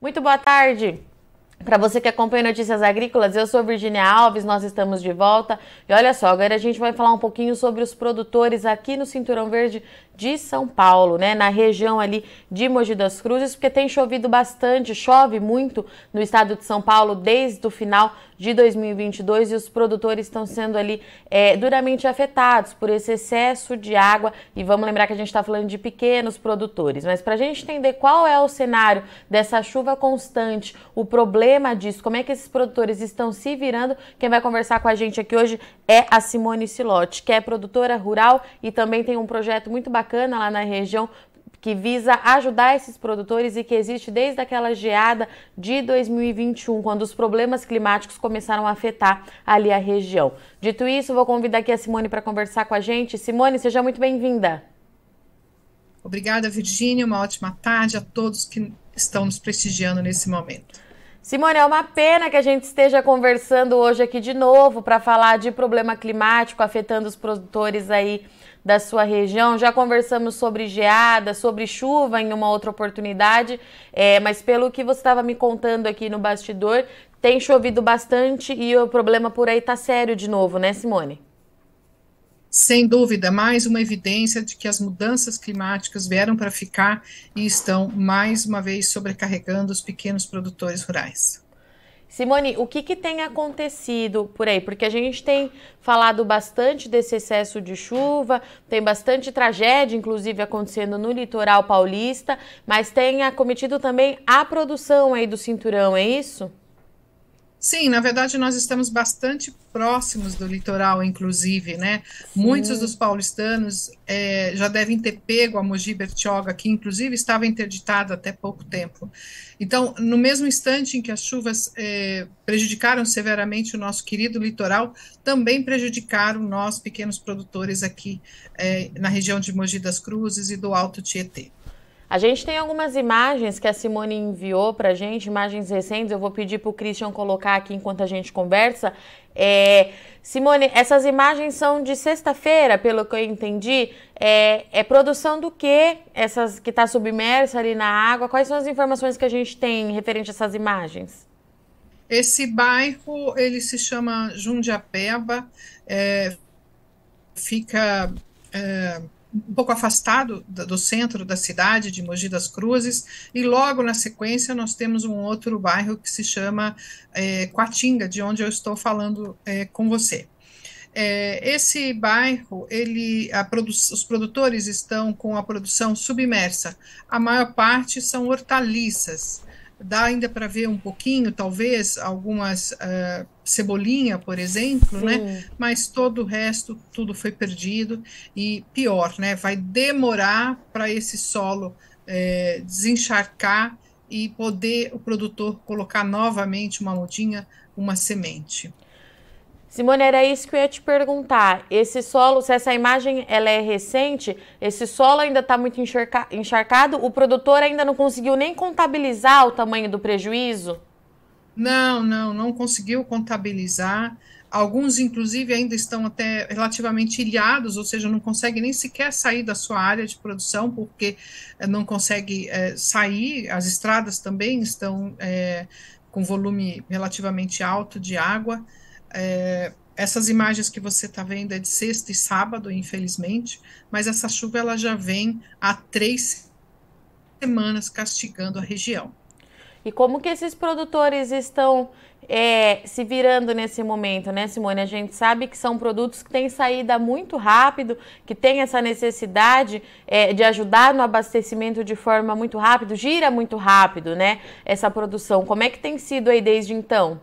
Muito boa tarde. Para você que acompanha Notícias Agrícolas, eu sou Virginia Alves, nós estamos de volta. E olha só, agora a gente vai falar um pouquinho sobre os produtores aqui no Cinturão Verde de São Paulo, né, na região ali de Mogi das Cruzes, porque tem chovido bastante, chove muito no estado de São Paulo desde o final de 2022 e os produtores estão sendo ali é, duramente afetados por esse excesso de água. E vamos lembrar que a gente está falando de pequenos produtores, mas para a gente entender qual é o cenário dessa chuva constante, o problema disso, como é que esses produtores estão se virando, quem vai conversar com a gente aqui hoje é a Simone Silotti, que é produtora rural e também tem um projeto muito bacana lá na região que visa ajudar esses produtores e que existe desde aquela geada de 2021, quando os problemas climáticos começaram a afetar ali a região. Dito isso, vou convidar aqui a Simone para conversar com a gente. Simone, seja muito bem-vinda. Obrigada, Virgínia. Uma ótima tarde a todos que estão nos prestigiando nesse momento. Simone, é uma pena que a gente esteja conversando hoje aqui de novo para falar de problema climático afetando os produtores aí da sua região. Já conversamos sobre geada, sobre chuva em uma outra oportunidade, é, mas pelo que você estava me contando aqui no bastidor, tem chovido bastante e o problema por aí está sério de novo, né, Simone? sem dúvida, mais uma evidência de que as mudanças climáticas vieram para ficar e estão, mais uma vez, sobrecarregando os pequenos produtores rurais. Simone, o que, que tem acontecido por aí? Porque a gente tem falado bastante desse excesso de chuva, tem bastante tragédia, inclusive, acontecendo no litoral paulista, mas tem acometido também a produção aí do cinturão, é isso? Sim, na verdade nós estamos bastante próximos do litoral, inclusive, né? Sim. Muitos dos paulistanos é, já devem ter pego a Mogi Bertioga, que inclusive estava interditada até pouco tempo. Então, no mesmo instante em que as chuvas é, prejudicaram severamente o nosso querido litoral, também prejudicaram nós, pequenos produtores aqui é, na região de Mogi das Cruzes e do Alto Tietê. A gente tem algumas imagens que a Simone enviou para a gente, imagens recentes. Eu vou pedir para o Christian colocar aqui enquanto a gente conversa. É, Simone, essas imagens são de sexta-feira, pelo que eu entendi. É, é produção do que? Essas que está submersa ali na água? Quais são as informações que a gente tem referente a essas imagens? Esse bairro ele se chama Jundiapeba. É, fica é, um pouco afastado do centro da cidade de Mogi das Cruzes, e logo na sequência nós temos um outro bairro que se chama é, de onde eu estou falando é, com você. É, esse bairro, ele, produ os produtores estão com a produção submersa. A maior parte são hortaliças. Dá ainda para ver um pouquinho, talvez, algumas uh, Cebolinha, por exemplo, né? Sim. né? Mas todo o resto, tudo foi perdido e pior, né? Vai demorar para esse solo é, desencharcar e poder o produtor colocar novamente uma mudinha, uma semente. Simone, era isso que eu ia te perguntar. Esse solo, se essa imagem ela é recente, esse solo ainda está muito encharcado, o produtor ainda não conseguiu nem contabilizar o tamanho do prejuízo? Não, não, não conseguiu contabilizar. Alguns, inclusive, ainda estão até relativamente ilhados, ou seja, não conseguem nem sequer sair da sua área de produção, porque eh, não consegue é, sair. As estradas também estão é, com volume relativamente alto de água. É, essas imagens que você está vendo é de sexta e sábado, infelizmente, mas essa chuva ela já vem há três semanas castigando a região. E como que esses produtores estão é, se virando nesse momento, né, Simone? A gente sabe que são produtos que têm saída muito rápido, que tem essa necessidade é, de ajudar no abastecimento de forma muito rápida, gira muito rápido, né? Essa produção. Como é que tem sido aí desde então?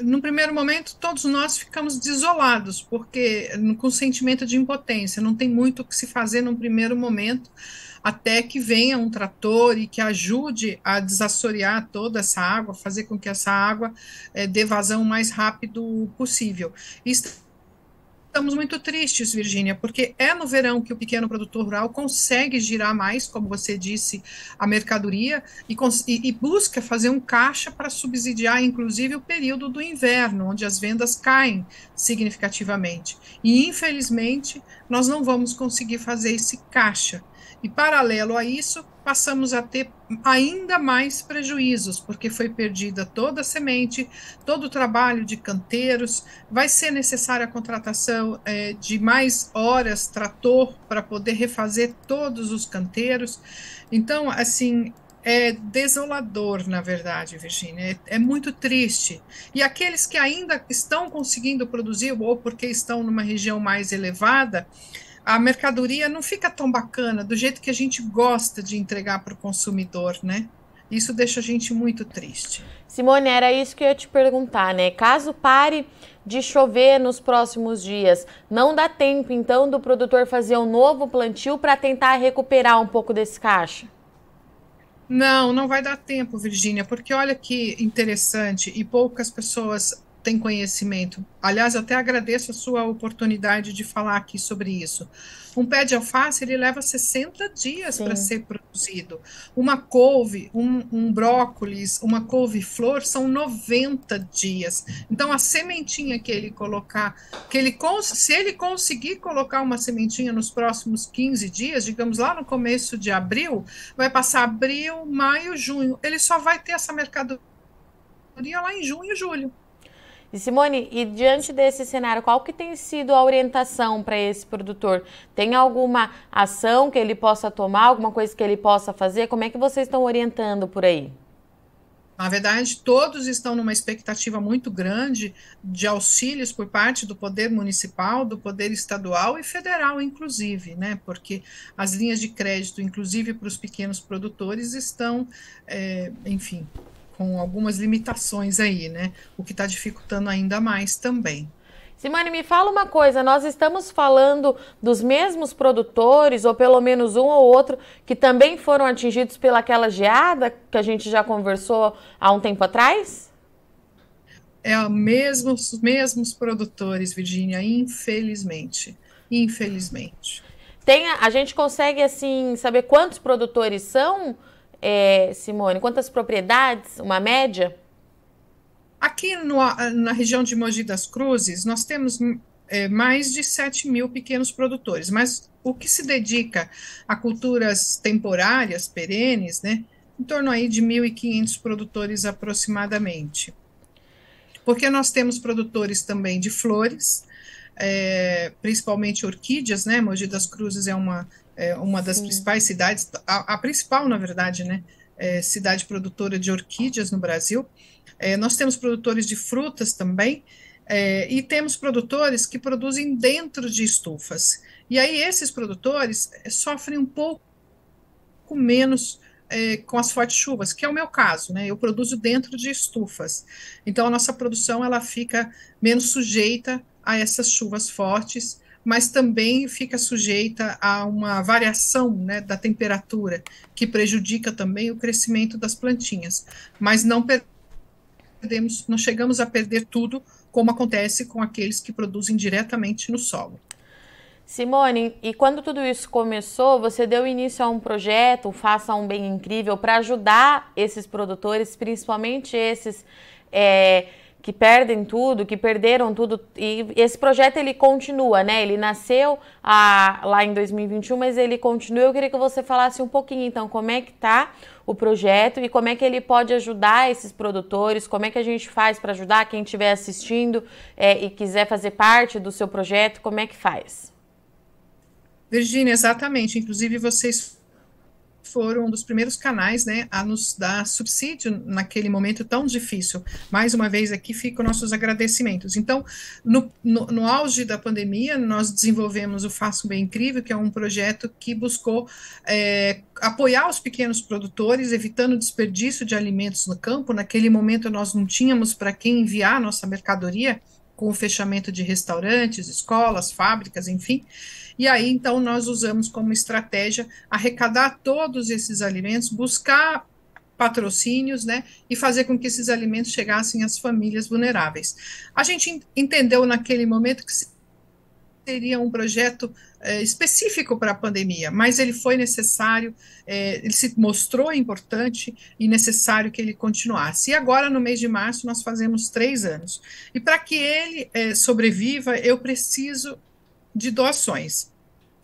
No primeiro momento, todos nós ficamos desolados, porque com sentimento de impotência, não tem muito o que se fazer num primeiro momento, até que venha um trator e que ajude a desassorear toda essa água, fazer com que essa água é, dê vazão o mais rápido possível. Isso estamos muito tristes, Virgínia, porque é no verão que o pequeno produtor rural consegue girar mais, como você disse, a mercadoria e, e, e busca fazer um caixa para subsidiar, inclusive, o período do inverno, onde as vendas caem significativamente. E, infelizmente, nós não vamos conseguir fazer esse caixa. E, paralelo a isso, passamos a ter ainda mais prejuízos, porque foi perdida toda a semente, todo o trabalho de canteiros, vai ser necessária a contratação é, de mais horas, trator, para poder refazer todos os canteiros. Então, assim, é desolador, na verdade, Virginia. É, é, muito triste. E aqueles que ainda estão conseguindo produzir, ou porque estão numa região mais elevada, a mercadoria não fica tão bacana do jeito que a gente gosta de entregar para o consumidor, né? Isso deixa a gente muito triste. Simone, era isso que eu ia te perguntar, né? Caso pare de chover nos próximos dias, não dá tempo então do produtor fazer um novo plantio para tentar recuperar um pouco desse caixa? Não, não vai dar tempo, Virgínia, porque olha que interessante, e poucas pessoas tem conhecimento. Aliás, até agradeço a sua oportunidade de falar aqui sobre isso. Um pé de alface ele leva 60 dias para ser produzido. Uma couve, um, um brócolis, uma couve-flor são 90 dias. Então, a sementinha que ele colocar, que ele se ele conseguir colocar uma sementinha nos próximos 15 dias, digamos lá no começo de abril, vai passar abril, maio, junho. Ele só vai ter essa mercadoria lá em junho e julho. E Simone, e diante desse cenário, qual que tem sido a orientação para esse produtor? Tem alguma ação que ele possa tomar, alguma coisa que ele possa fazer? Como é que vocês estão orientando por aí? Na verdade, todos estão numa expectativa muito grande de auxílios por parte do poder municipal, do poder estadual e federal, inclusive, né? Porque as linhas de crédito, inclusive para os pequenos produtores, estão, é, enfim, com algumas limitações aí, né? O que está dificultando ainda mais também. Simone, me fala uma coisa: nós estamos falando dos mesmos produtores, ou pelo menos um ou outro, que também foram atingidos pelaquela geada que a gente já conversou há um tempo atrás? É os mesmos, mesmos produtores, Virginia, infelizmente. Infelizmente. Tem, a gente consegue assim saber quantos produtores são? é, Simone? Quantas propriedades? Uma média? Aqui no, na região de Mogi das Cruzes, nós temos é, mais de 7 mil pequenos produtores, mas o que se dedica a culturas temporárias, perenes, né, em torno aí de 1.500 produtores aproximadamente. Porque nós temos produtores também de flores, é, principalmente orquídeas, né? Mogi das Cruzes é uma, é uma das Sim. principais cidades, a, a, principal, na verdade, né? É, cidade produtora de orquídeas no Brasil. É, nós temos produtores de frutas também, é, e temos produtores que produzem dentro de estufas. E aí esses produtores é, sofrem um pouco menos é, com as fortes chuvas, que é o meu caso, né? Eu produzo dentro de estufas. Então a nossa produção ela fica menos sujeita a essas chuvas fortes, mas também fica sujeita a uma variação né, da temperatura, que prejudica também o crescimento das plantinhas. Mas não perdemos, não chegamos a perder tudo, como acontece com aqueles que produzem diretamente no solo. Simone, e quando tudo isso começou, você deu início a um projeto, Faça um Bem Incrível, para ajudar esses produtores, principalmente esses é, que perdem tudo, que perderam tudo. E esse projeto ele continua, né? Ele nasceu a, ah, lá em 2021, mas ele continua. Eu queria que você falasse um pouquinho, então, como é que tá o projeto e como é que ele pode ajudar esses produtores, como é que a gente faz para ajudar quem estiver assistindo é, e quiser fazer parte do seu projeto, como é que faz? Virginia, exatamente. Inclusive, vocês foram um dos primeiros canais né, a nos dar subsídio naquele momento tão difícil. Mais uma vez aqui ficam nossos agradecimentos. Então, no, no, no, auge da pandemia, nós desenvolvemos o Faço Bem Incrível, que é um projeto que buscou é, apoiar os pequenos produtores, evitando desperdício de alimentos no campo. Naquele momento, nós não tínhamos para quem enviar a nossa mercadoria com o fechamento de restaurantes, escolas, fábricas, enfim. E aí, então, nós usamos como estratégia arrecadar todos esses alimentos, buscar patrocínios, né, e fazer com que esses alimentos chegassem às famílias vulneráveis. A gente entendeu naquele momento que seria um projeto é, específico para a pandemia, mas ele foi necessário, é, ele se mostrou importante e necessário que ele continuasse. E agora, no mês de março, nós fazemos três anos. E para que ele é, sobreviva, eu preciso de doações.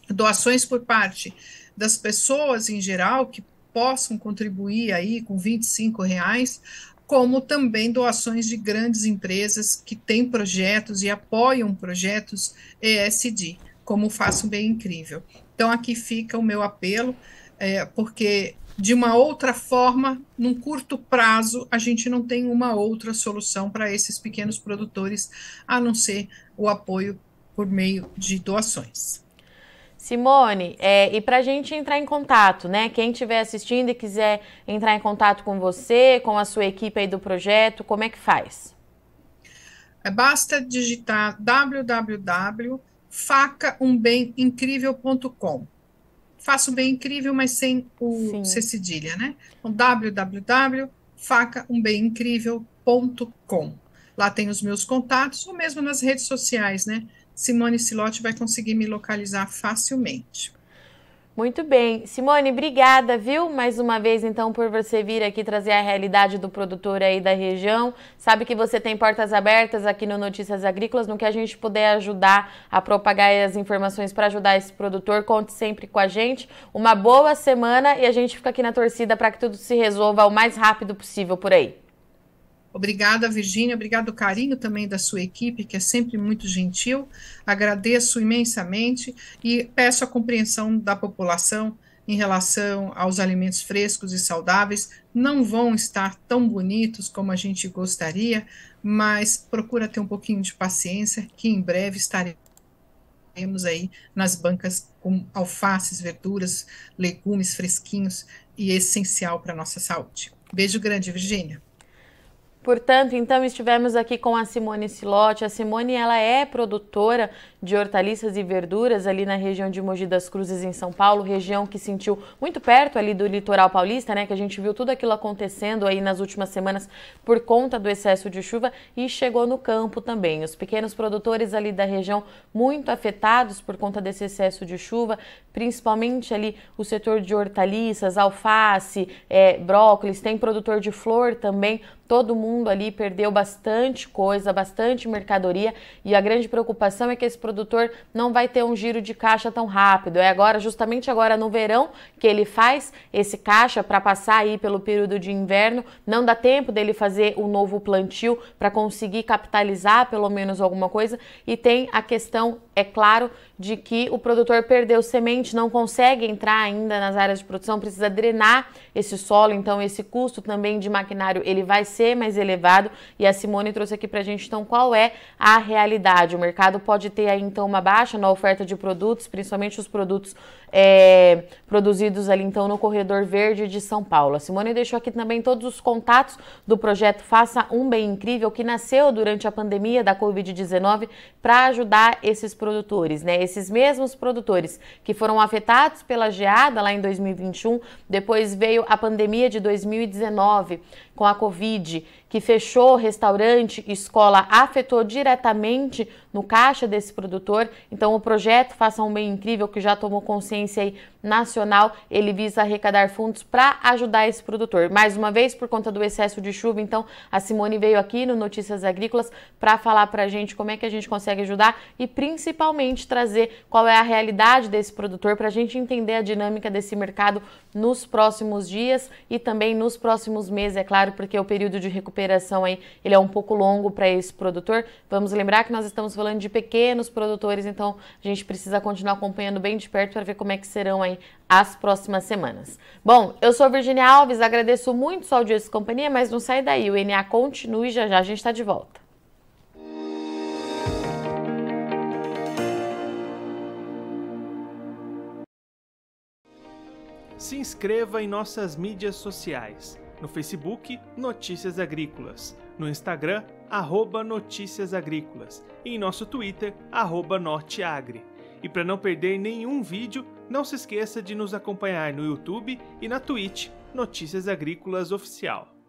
Doações por parte das pessoas em geral que possam contribuir aí com 25 reais como também doações de grandes empresas que têm projetos e apoiam projetos ESD como faço bem incrível. Então aqui fica o meu apelo, é, porque de uma outra forma, num curto prazo, a gente não tem uma outra solução para esses pequenos produtores, a não ser o apoio por meio de doações. Simone, é, e para a gente entrar em contato, né? Quem estiver assistindo e quiser entrar em contato com você, com a sua equipe aí do projeto, como é que faz? É, basta digitar www facaumbemincrível.com. Faça um bem incrível, mas sem o C cedilha, né? Então, www.facaumbemincrível.com. Lá tem os meus contatos, ou mesmo nas redes sociais, né? Simone Silotti vai conseguir me localizar facilmente. Muito bem. Simone, obrigada, viu? Mais uma vez, então, por você vir aqui trazer a realidade do produtor aí da região. Sabe que você tem portas abertas aqui no Notícias Agrícolas, no que a gente puder ajudar a propagar as informações para ajudar esse produtor, conte sempre com a gente. Uma boa semana e a gente fica aqui na torcida para que tudo se resolva o mais rápido possível por aí. Obrigada, Virginia. Obrigado o carinho também da sua equipe, que é sempre muito gentil. Agradeço imensamente e peço a compreensão da população em relação aos alimentos frescos e saudáveis. Não vão estar tão bonitos como a gente gostaria, mas procura ter um pouquinho de paciência, que em breve estaremos aí nas bancas com alfaces, verduras, legumes fresquinhos e essencial para a nossa saúde. Beijo grande, Virginia. Portanto, então estivemos aqui com a Simone Silotti. A Simone ela é produtora de hortaliças e verduras ali na região de Mogi das Cruzes em São Paulo, região que sentiu muito perto ali do litoral paulista, né, que a gente viu tudo aquilo acontecendo aí nas últimas semanas por conta do excesso de chuva e chegou no campo também. Os pequenos produtores ali da região muito afetados por conta desse excesso de chuva, principalmente ali o setor de hortaliças, alface, é, brócolis, tem produtor de flor também Todo mundo ali perdeu bastante coisa, bastante mercadoria e a grande preocupação é que esse produtor não vai ter um giro de caixa tão rápido. É agora, justamente agora no verão, que ele faz esse caixa para passar aí pelo período de inverno. Não dá tempo dele fazer o um novo plantio para conseguir capitalizar pelo menos alguma coisa e tem a questão é claro de que o produtor perdeu semente, não consegue entrar ainda nas áreas de produção, precisa drenar esse solo, então esse custo também de maquinário ele vai ser mais elevado. E a Simone trouxe aqui para a gente então qual é a realidade. O mercado pode ter aí então uma baixa na oferta de produtos, principalmente os produtos é, produzidos ali então no corredor verde de São Paulo. A Simone deixou aqui também todos os contatos do projeto Faça um Bem Incrível que nasceu durante a pandemia da Covid-19 para ajudar esses produtores, né? Esses mesmos produtores que foram afetados pela geada lá em 2021, depois veio a pandemia de 2019, com a Covid, que fechou restaurante, escola, afetou diretamente no caixa desse produtor. Então, o projeto Faça um Bem Incrível, que já tomou consciência nacional, ele visa arrecadar fundos para ajudar esse produtor. Mais uma vez, por conta do excesso de chuva, então a Simone veio aqui no Notícias Agrícolas para falar para a gente como é que a gente consegue ajudar e principalmente trazer qual é a realidade desse produtor para a gente entender a dinâmica desse mercado nos próximos dias e também nos próximos meses, é claro claro, porque o período de recuperação aí, ele é um pouco longo para esse produtor. Vamos lembrar que nós estamos falando de pequenos produtores, então a gente precisa continuar acompanhando bem de perto para ver como é que serão aí as próximas semanas. Bom, eu sou Virginia Alves, agradeço muito sua audiência e companhia, mas não sai daí, o NA continue, já já a gente está de volta. Se inscreva em nossas mídias sociais no Facebook Notícias Agrícolas, no Instagram arroba Notícias Agrícolas e em nosso Twitter arroba Norteagri. E para não perder nenhum vídeo, não se esqueça de nos acompanhar no YouTube e na Twitch Notícias Agrícolas Oficial.